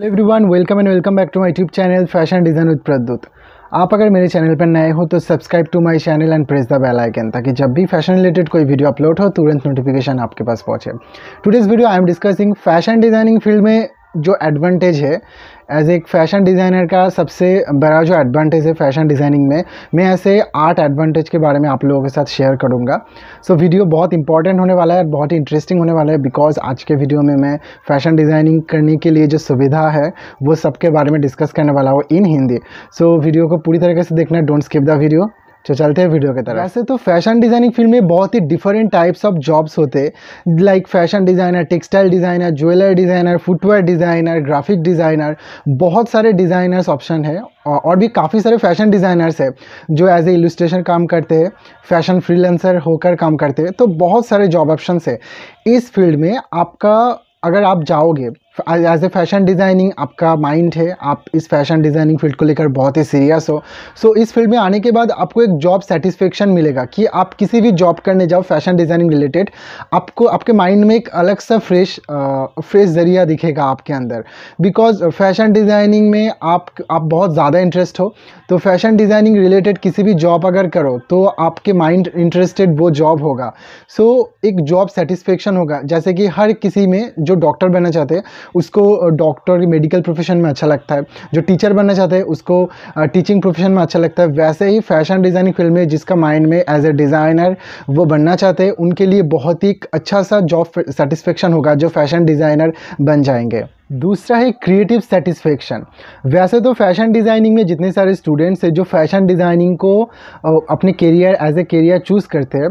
hello everyone welcome and welcome back to my YouTube channel fashion design with Pradyut आप अगर मेरे channel पर नए हो तो subscribe to my channel and press the bell icon ताकि जब भी फैशन रिलेटेड कोई वीडियो अपलोड हो तुरंत नोटिफिकेशन आपके पास पहुंचे today's video I am discussing fashion designing field में जो एडवांटेज है एज एक फ़ैशन डिज़ाइनर का सबसे बड़ा जो एडवांटेज है फ़ैशन डिज़ाइनिंग में मैं ऐसे आठ एडवांटेज के बारे में आप लोगों के साथ शेयर करूंगा सो so, वीडियो बहुत इंपॉर्टेंट होने वाला है और बहुत ही इंटरेस्टिंग होने वाला है बिकॉज आज के वीडियो में मैं फ़ैशन डिज़ाइनिंग करने के लिए जो सुविधा है वो सबके बारे में डिस्कस करने वाला हूँ in Hindi so so, video को पूरी तरीके से देखना डोंट स्किप द वीडियो तो चलते हैं वीडियो की तरफ वैसे तो फैशन डिज़ाइनिंग फील्ड में बहुत ही डिफरेंट टाइप्स ऑफ जॉब्स होते हैं like fashion designer textile designer jeweller designer footwear designer graphic designer बहुत सारे डिज़ाइनर्स ऑप्शन है और भी काफ़ी सारे फैशन डिज़ाइनर्स है जो एज ए इलस्ट्रेशन काम करते हैं फैशन फ्रीलेंसर होकर काम करते हैं तो बहुत सारे जॉब ऑप्शन है इस फील्ड में आपका अगर आप जाओगे एज ए फैशन डिज़ाइनिंग आपका माइंड है आप इस फैशन डिज़ाइनिंग फील्ड को लेकर बहुत ही सीरियस हो सो so, इस फील्ड में आने के बाद आपको एक जॉब सेटिस्फेक्शन मिलेगा कि आप किसी भी जॉब करने जाओ फैशन डिज़ाइनिंग रिलेटेड आपको आपके माइंड में एक अलग सा फ्रेश फ्रेश ज़रिया दिखेगा आपके अंदर बिकॉज फैशन डिज़ाइनिंग में आप आप बहुत ज़्यादा इंटरेस्ट हो तो फैशन डिज़ाइनिंग रिलेटेड किसी भी जॉब अगर करो तो आपके माइंड इंटरेस्टेड वो जॉब होगा सो so, एक जॉब सेटिस्फेक्शन होगा जैसे कि हर किसी में जो डॉक्टर बनना चाहते हैं उसको डॉक्टर मेडिकल प्रोफेशन में अच्छा लगता है जो टीचर बनना चाहते हैं उसको टीचिंग प्रोफेशन में अच्छा लगता है वैसे ही फैशन डिज़ाइनिंग फील्ड में जिसका माइंड में एज ए डिज़ाइनर वो बनना चाहते हैं उनके लिए बहुत ही अच्छा सा जॉब सेटिस्फेक्शन होगा जो फैशन डिज़ाइनर बन जाएंगे दूसरा है क्रिएटिव सेटिस्फेक्शन वैसे तो फैशन डिज़ाइनिंग में जितने सारे स्टूडेंट्स हैं जो फैशन डिज़ाइनिंग को अपने career as a career choose करते हैं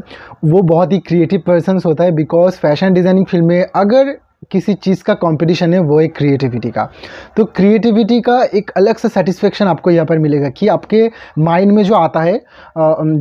वो बहुत ही क्रिएटिव पर्सनस होता है बिकॉज फैशन डिज़ाइनिंग फील्ड में अगर किसी चीज़ का कंपटीशन है वो है क्रिएटिविटी का तो क्रिएटिविटी का एक अलग सा सेटिस्फेक्शन आपको यहाँ पर मिलेगा कि आपके माइंड में जो आता है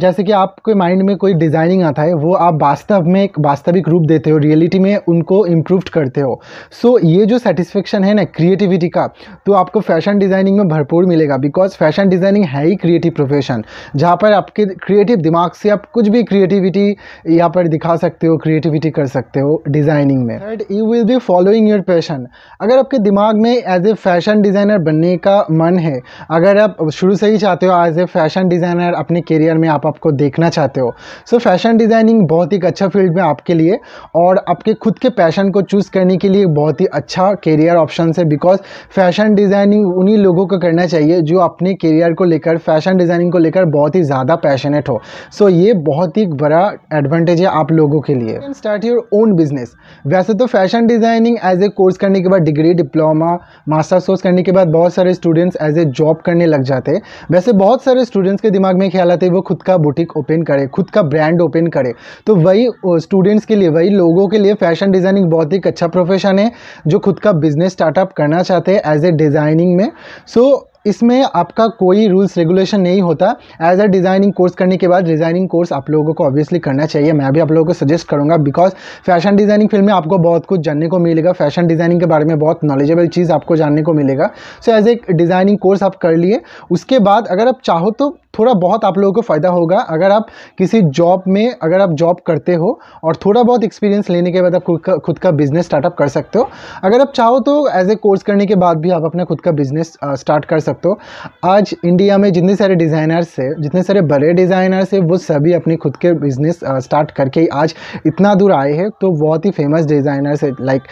जैसे कि आपके माइंड में कोई डिज़ाइनिंग आता है वो आप वास्तव में एक वास्तविक रूप देते हो रियलिटी में उनको इम्प्रूव करते हो सो so, ये जो सेटिस्फेक्शन है ना क्रिएटिविटी का तो आपको फैशन डिज़ाइनिंग में भरपूर मिलेगा बिकॉज फैशन डिज़ाइनिंग है ही क्रिएटिव प्रोफेशन जहाँ पर आपके क्रिएटिव दिमाग से आप कुछ भी क्रिएटिविटी यहाँ पर दिखा सकते हो क्रिएटिविटी कर सकते हो डिज़ाइनिंग में you will be be following your passion अगर आपके दिमाग में एज ए फैशन डिज़ाइनर बनने का मन है अगर आप शुरू से ही चाहते हो एज ए फैशन डिज़ाइनर अपने करियर में आप आपको देखना चाहते हो सो फैशन डिज़ाइनिंग बहुत ही अच्छा फील्ड में आपके लिए और आपके खुद के पैशन को चूज़ करने के लिए बहुत ही अच्छा करियर ऑप्शन है बिकॉज फैशन डिज़ाइनिंग उन्हीं लोगों को करना चाहिए जो अपने करियर को लेकर फैशन डिज़ाइनिंग को लेकर बहुत ही ज़्यादा पैशनेट हो सो so, ये बहुत ही बड़ा एडवांटेज है आप लोगों के लिए स्टार्ट योर ओन बिजनेस वैसे तो fashion design designing as a course करने के बाद डिग्री डिप्लोमा मास्टर्स कोर्स करने के बाद बहुत सारे स्टूडेंट्स एज ए जॉब करने लग जाते हैं वैसे बहुत सारे स्टूडेंट्स के दिमाग में ख्याल आते हैं वो खुद का बुटीक ओपन करे खुद का ब्रांड ओपन करे तो वही स्टूडेंट्स के लिए वही लोगों के लिए फैशन डिज़ाइनिंग बहुत ही अच्छा प्रोफेशन है जो खुद का बिजनेस स्टार्टअप करना चाहते हैं एज ए डिज़ाइनिंग में सो so, इसमें आपका कोई रूल्स रेगुलेशन नहीं होता एज अ डिज़ाइनिंग कोर्स करने के बाद डिज़ाइनिंग कोर्स आप लोगों को ऑब्वियसली करना चाहिए मैं भी आप लोगों को सजेस्ट करूँगा बिकॉज फैशन डिज़ाइनिंग फील्ड में आपको बहुत कुछ जानने को मिलेगा फैशन डिज़ाइनिंग के बारे में बहुत नॉलेजेबल चीज़ आपको जानने को मिलेगा so as a designing course आप कर लिए उसके बाद अगर आप चाहो तो थोड़ा बहुत आप लोगों को फ़ायदा होगा अगर आप किसी जॉब में अगर आप जॉब करते हो और थोड़ा बहुत एक्सपीरियंस लेने के बाद आप खुद का खुद का बिज़नेस स्टार्टअप कर सकते हो अगर आप चाहो तो एज ए कोर्स करने के बाद भी आप अपना खुद का बिज़नेस स्टार्ट कर सकते हो आज इंडिया में जितने सारे डिज़ाइनर्स है जितने सारे बड़े डिज़ाइनर्स है वो सभी अपने खुद के बिज़नेस स्टार्ट करके आज इतना दूर आए हैं तो बहुत ही फेमस डिज़ाइनर्स है लाइक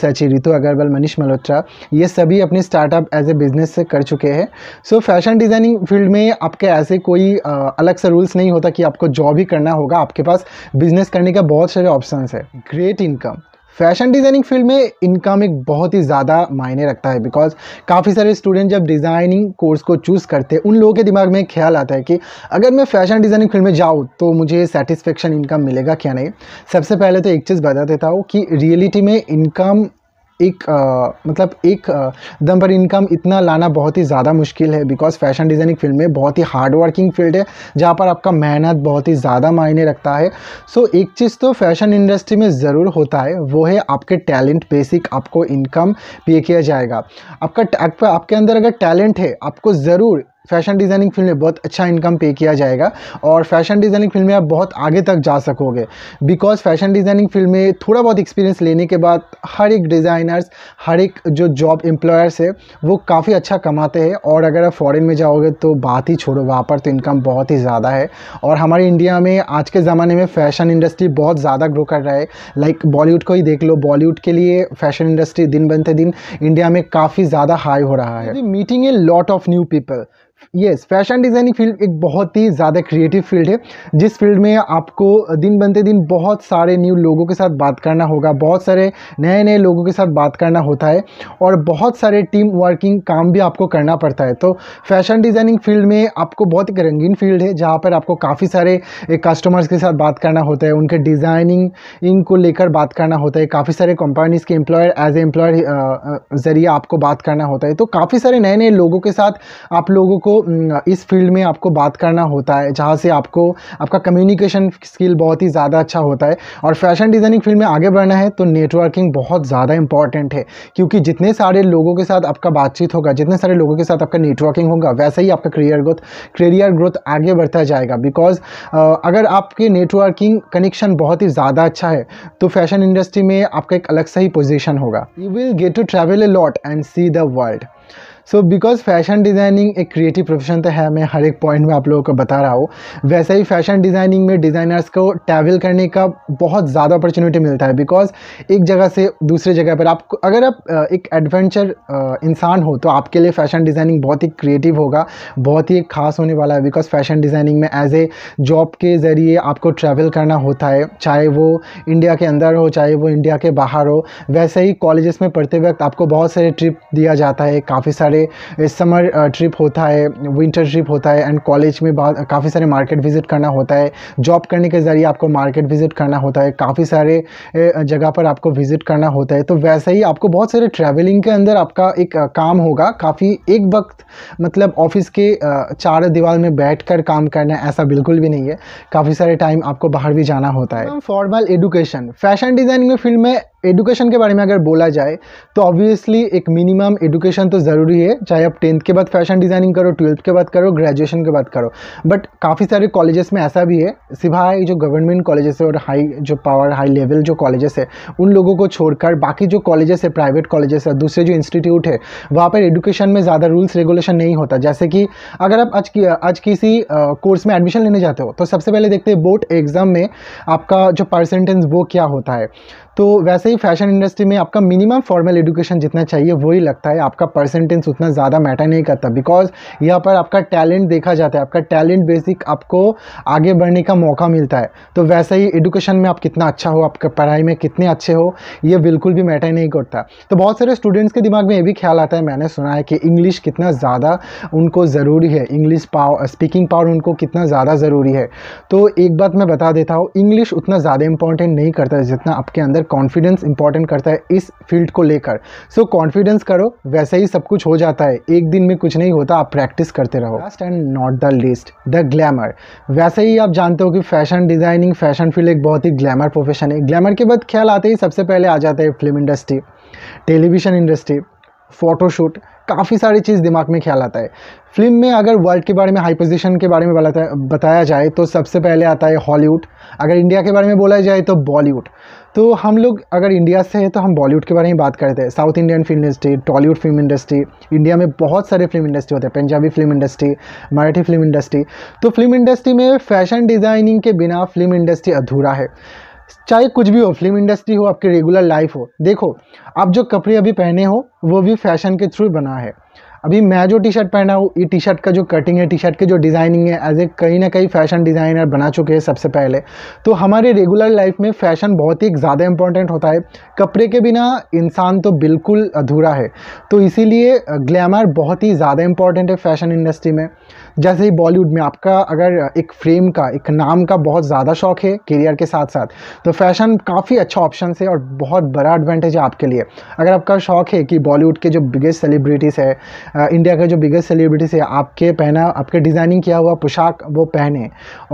सची रितु अग्रवाल मनीष मल्होत्रा ये सभी अपने स्टार्टअप एज ए बिज़नेस से कर चुके हैं सो फैशन डिज़ाइनिंग फील्ड में आपके ऐसे कोई अलग सा रूल्स नहीं होता कि आपको जॉब ही करना होगा आपके पास बिजनेस करने का बहुत सारे ऑप्शन है great income fashion designing field में इनकम एक बहुत ही ज़्यादा मायने रखता है बिकॉज काफ़ी सारे स्टूडेंट जब डिज़ाइनिंग कोर्स को चूज़ करते हैं उन लोगों के दिमाग में ख्याल आता है कि अगर मैं फैशन डिज़ाइनिंग फील्ड में जाऊँ तो मुझे सेटिस्फेक्शन इनकम मिलेगा क्या नहीं सबसे पहले तो एक चीज़ बता देता हूँ कि रियलिटी में इनकम एक आ, मतलब एक दम पर इनकम इतना लाना बहुत ही ज़्यादा मुश्किल है बिकॉज फैशन डिज़ाइनिंग फील्ड में बहुत ही हार्ड वर्किंग फील्ड है जहाँ पर आपका मेहनत बहुत ही ज़्यादा मायने रखता है सो so, एक चीज़ तो फैशन इंडस्ट्री में ज़रूर होता है वो है आपके टैलेंट बेसिक आपको इनकम पे किया जाएगा आपका आपके अंदर अगर टैलेंट है आपको ज़रूर फैशन डिज़ाइनिंग फील्ड में बहुत अच्छा इनकम पे किया जाएगा और फैशन डिज़ाइनिंग फील्ड में आप बहुत आगे तक जा सकोगे बिकॉज फैशन डिज़ाइनिंग फील्ड में थोड़ा बहुत एक्सपीरियंस लेने के बाद हर एक डिज़ाइनर्स हर एक जो जॉब एम्प्लॉयर्स है वो काफ़ी अच्छा कमाते हैं और अगर आप फॉरेन में जाओगे तो बात ही छोड़ो वहाँ पर तो इनकम बहुत ही ज़्यादा है और हमारे इंडिया में आज के ज़माने में फैशन इंडस्ट्री बहुत ज़्यादा ग्रो कर रहा है लाइक बॉलीवुड को ही देख लो बॉलीवुड के लिए फैशन इंडस्ट्री दिन बनते दिन इंडिया में काफ़ी ज़्यादा हाई हो रहा है meeting a lot of new people yes fashion designing field एक बहुत ही ज़्यादा क्रिएटिव फील्ड है जिस फील्ड में आपको दिन बनते दिन बहुत सारे न्यू लोगों के साथ बात करना होगा बहुत सारे नए नए लोगों के साथ बात करना होता है और बहुत सारे टीम वर्किंग काम भी आपको करना पड़ता है तो फैशन डिज़ाइनिंग फील्ड में आपको बहुत एक रंगीन फील्ड है जहाँ पर आपको काफ़ी सारे कस्टमर्स के साथ बात करना होता है उनके डिज़ाइनिंग इनको लेकर बात करना होता है काफ़ी सारे कंपनीज़ के एम्प्लॉयर एज ए एम्प्लॉयर ज़रिए आपको बात करना होता है तो काफ़ी सारे नए नए लोगों के साथ आप लोगों को इस फील्ड में आपको बात करना होता है जहाँ से आपको आपका कम्युनिकेशन स्किल बहुत ही ज़्यादा अच्छा होता है और फैशन डिज़ाइनिंग फील्ड में आगे बढ़ना है तो नेटवर्किंग बहुत ज़्यादा इंपॉर्टेंट है क्योंकि जितने सारे लोगों के साथ आपका बातचीत होगा जितने सारे लोगों के साथ आपका नेटवर्किंग होगा वैसे ही आपका करियर ग्रोथ करियर ग्रोथ आगे बढ़ता जाएगा बिकॉज अगर आपके नेटवर्किंग कनेक्शन बहुत ही ज़्यादा अच्छा है तो फैशन इंडस्ट्री में आपका एक अलग सा ही पोजिशन होगा you will get to travel a lot and see the world so because fashion designing एक क्रिएटिव प्रोफेशन तो है मैं हर एक पॉइंट में आप लोगों को बता रहा हूँ वैसे ही फैशन डिज़ाइनिंग में डिज़ाइनर्स को ट्रैवल करने का बहुत ज़्यादा अपॉर्चुनिटी मिलता है बिकॉज एक जगह से दूसरे जगह पर आप अगर आप एक एडवेंचर इंसान हो तो आपके लिए फ़ैशन डिज़ाइनिंग बहुत ही क्रिएटिव होगा बहुत ही खास होने वाला है बिकॉज फैशन डिज़ाइनिंग में एज ए जॉब के ज़रिए आपको ट्रैवल करना होता है चाहे वो इंडिया के अंदर हो चाहे वो इंडिया के बाहर हो वैसे ही कॉलेजेस में पढ़ते वक्त आपको बहुत सारे ट्रिप दिया जाता है काफ़ी सारे सारे समर ट्रिप होता है विंटर ट्रिप होता है एंड कॉलेज में बहुत काफ़ी सारे मार्केट विज़िट करना होता है जॉब करने के ज़रिए आपको मार्केट विज़िट करना होता है काफ़ी सारे जगह पर आपको विज़िट करना होता है तो वैसे ही आपको बहुत सारे ट्रैवलिंग के अंदर आपका एक काम होगा काफ़ी एक वक्त मतलब ऑफिस के चार दीवार में बैठ कर काम करना ऐसा बिल्कुल भी नहीं है काफ़ी सारे टाइम आपको बाहर भी जाना होता है formal education fashion designing field में एडुकेशन के बारे में अगर बोला जाए तो ऑब्वियसली एक मिनिमम एडुकेशन तो ज़रूरी है लिए चाहे आप टेंथ के बाद फैशन डिज़ाइनिंग करो ट्वेल्थ के बाद करो ग्रेजुएशन के बाद करो बट काफ़ी सारे कॉलेजेस में ऐसा भी है सिवाय जो गवर्नमेंट कॉलेजेस है और हाई जो पावर हाई लेवल जो कॉलेजेस है उन लोगों को छोड़कर बाकी जो कॉलेजेस है प्राइवेट कॉलेजेस है दूसरे जो इंस्टीट्यूट है वहाँ पर एडुकेशन में ज़्यादा रूल्स रेगुलेशन नहीं होता जैसे कि अगर आप आज की आज किसी कोर्स में एडमिशन लेने जाते हो तो सबसे पहले देखते हैं बोर्ड एग्ज़ाम में आपका जो परसेंटेज वो क्या होता है तो वैसे ही फैशन इंडस्ट्री में आपका मिनिमम फॉर्मल एडुकेशन जितना चाहिए वही लगता है आपका परसेंटेज उतना ज़्यादा मैटर नहीं करता बिकॉज यहाँ पर आपका टैलेंट देखा जाता है आपका टैलेंट बेसिक आपको आगे बढ़ने का मौका मिलता है तो वैसे ही एडुकेशन में आप कितना अच्छा हो आपके पढ़ाई में कितने अच्छे हो ये बिल्कुल भी मैटर नहीं करता तो बहुत सारे स्टूडेंट्स के दिमाग में ये भी ख्याल आता है मैंने सुना है कि इंग्लिश कितना ज़्यादा उनको ज़रूरी है इंग्लिश पावर स्पीकिंग पावर उनको कितना ज़्यादा ज़रूरी है तो एक बात मैं बता देता हूँ इंग्लिश उतना ज़्यादा इंपॉर्टेंट नहीं करता है जितना आपके अंदर कॉन्फिडेंस इंपॉर्टेंट करता है इस फील्ड को लेकर सो कॉन्फिडेंस करो वैसे ही सब कुछ हो जाए जाता है एक दिन में कुछ नहीं होता आप प्रैक्टिस करते रहो last and not the list the glamour वैसे ही आप जानते हो कि फैशन डिज़ाइनिंग फैशन फील्ड एक बहुत ही ग्लैमर प्रोफेशन है ग्लैमर के बाद ख्याल आते ही सबसे पहले आ जाता है film industry television industry photoshoot काफ़ी सारी चीज़ दिमाग में ख्याल आता है फिल्म में अगर वर्ल्ड के बारे में हाई पोजीशन के बारे में बताया जाए तो सबसे पहले आता है हॉलीवुड अगर इंडिया के बारे में बोला जाए तो बॉलीवुड तो हम लोग अगर इंडिया से हैं तो हम बॉलीवुड के बारे में बात करते हैं south Indian film industry Tollywood film industry India में बहुत सारे फिल्म इंडस्ट्री होते हैं Punjabi film industry Marathi film industry तो फिल्म इंडस्ट्री में फैशन डिज़ाइनिंग के बिना फिल्म इंडस्ट्री अधूरा है चाहे कुछ भी हो फिल्म इंडस्ट्री हो आपकी रेगुलर लाइफ हो देखो आप जो कपड़े अभी पहने हो वो भी फैशन के थ्रू बना है अभी मैं जो टी शर्ट पहना हूँ ये टी शर्ट का जो कटिंग है टी शर्ट की जो डिज़ाइनिंग है एज ए कहीं ना कहीं फैशन डिज़ाइनर बना चुके हैं सबसे पहले तो हमारे रेगुलर लाइफ में फैशन बहुत ही ज़्यादा इंपॉर्टेंट होता है कपड़े के बिना इंसान तो बिल्कुल अधूरा है तो इसीलिए ग्लैमर बहुत ही ज़्यादा इंपॉर्टेंट है फैशन इंडस्ट्री में जैसे ही बॉलीवुड में आपका अगर एक फ्रेम का एक नाम का बहुत ज़्यादा शौक है करियर के साथ साथ तो फैशन काफ़ी अच्छा ऑप्शन है और बहुत बड़ा एडवांटेज है आपके लिए अगर आपका शौक है कि बॉलीवुड के जो बिगेस्ट सेलिब्रिटीज़ है इंडिया के जो बिगेस्ट सेलिब्रिटीज़ है आपके पहना आपके डिज़ाइनिंग किया हुआ पोशाक वो पहने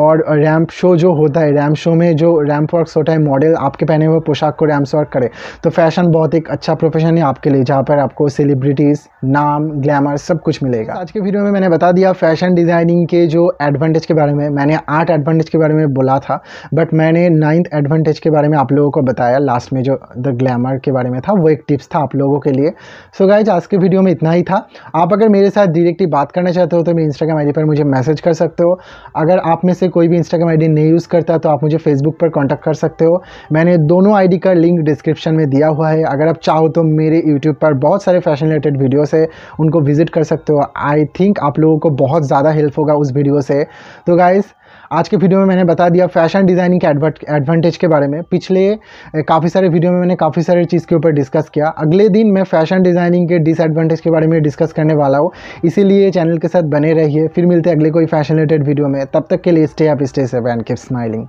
और रैम्प शो जो होता है रैम्प शो में जो रैम्प वर्क होता है मॉडल आपके पहने हुए पोशाक को रैम्प वर्क करे तो फैशन बहुत एक अच्छा प्रोफेशन है आपके लिए जहाँ पर आपको सेलिब्रिटीज़ नाम ग्लैमर सब कुछ मिलेगा आज के वीडियो में मैंने बता दिया फैशन फैशन डिज़ाइनिंग के जो एडवांटेज के बारे में मैंने आठ एडवांटेज के बारे में बोला था बट मैंने नाइन्थ एडवांटेज के बारे में आप लोगों को बताया लास्ट में जो द ग्लैमर के बारे में था वो एक टिप्स था आप लोगों के लिए सो गाइज आज के वीडियो में इतना ही था आप अगर मेरे साथ डायरेक्टली बात करना चाहते हो तो मेरे इंस्टाग्राम आई पर मुझे मैसेज कर सकते हो अगर आप में से कोई भी इंस्टाग्राम आई नहीं यूज़ करता तो आप मुझे फेसबुक पर कॉन्टैक्ट कर सकते हो मैंने दोनों आई का लिंक डिस्क्रिप्शन में दिया हुआ है अगर आप चाहो तो मेरे यूट्यूब पर बहुत सारे फैशन रिलेटेड वीडियोज़ है उनको विजिट कर सकते हो आई थिंक आप लोगों को बहुत ज़्यादा ज़्यादा हेल्प होगा उस वीडियो से तो गाइज़ आज के वीडियो में मैंने बता दिया फैशन डिज़ाइनिंग के एडवांटेज के बारे में पिछले काफ़ी सारे वीडियो में मैंने काफ़ी सारे चीज़ के ऊपर डिस्कस किया अगले दिन मैं फैशन डिज़ाइनिंग के डिसएडवांटेज के बारे में डिस्कस करने वाला हूँ इसीलिए चैनल के साथ बने रहिए फिर मिलते हैं अगले कोई फैशन रिलेटेड वीडियो में तब तक के लिए स्टे आप stay safe and keep smiling